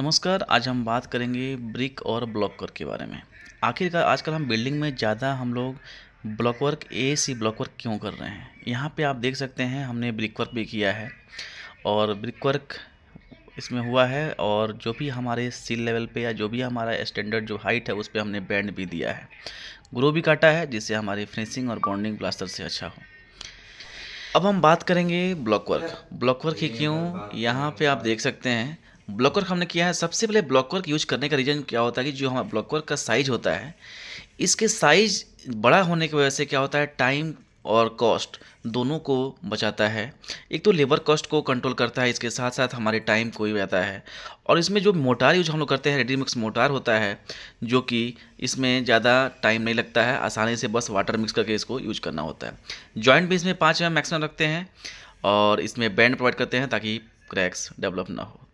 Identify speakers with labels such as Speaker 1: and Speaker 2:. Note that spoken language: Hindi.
Speaker 1: नमस्कार आज हम बात करेंगे ब्रिक और ब्लॉक वर्क के बारे में आखिरकार आजकल हम बिल्डिंग में ज़्यादा हम लोग block work A C block work क्यों कर रहे हैं यहाँ पे आप देख सकते हैं हमने ब्रिक वर्क भी किया है और ब्रिक वर्क इसमें हुआ है और जो भी हमारे सील लेवल पे या जो भी हमारा स्टैंडर्ड जो हाइट है उस पर हमने बैंड भी दिया है ग्रो भी काटा है जिससे हमारी फिनिशिंग और बॉन्डिंग प्लास्टर से अच्छा हो अब हम बात करेंगे ब्लॉक वर्क ब्लॉक वर्क ही क्यों यहाँ पे आप देख सकते हैं ब्लॉक वर्क हमने किया है सबसे पहले ब्लॉक वर्क यूज करने का रीज़न क्या होता है कि जो हमारा ब्लॉक वर्क का साइज होता है इसके साइज बड़ा होने की वजह से क्या होता है टाइम और कॉस्ट दोनों को बचाता है एक तो लेबर कॉस्ट को कंट्रोल करता है इसके साथ साथ हमारे टाइम को भी बचाता है और इसमें जो मोटार यूज हम लोग करते हैं रेडी मिक्स मोटार होता है जो कि इसमें ज़्यादा टाइम नहीं लगता है आसानी से बस वाटर मिक्स करके इसको यूज करना होता है जॉइंट भी इसमें पाँच एम मैक्सिमम रखते हैं और इसमें बैंड प्रोवाइड करते हैं ताकि क्रैक्स डेवलप ना हो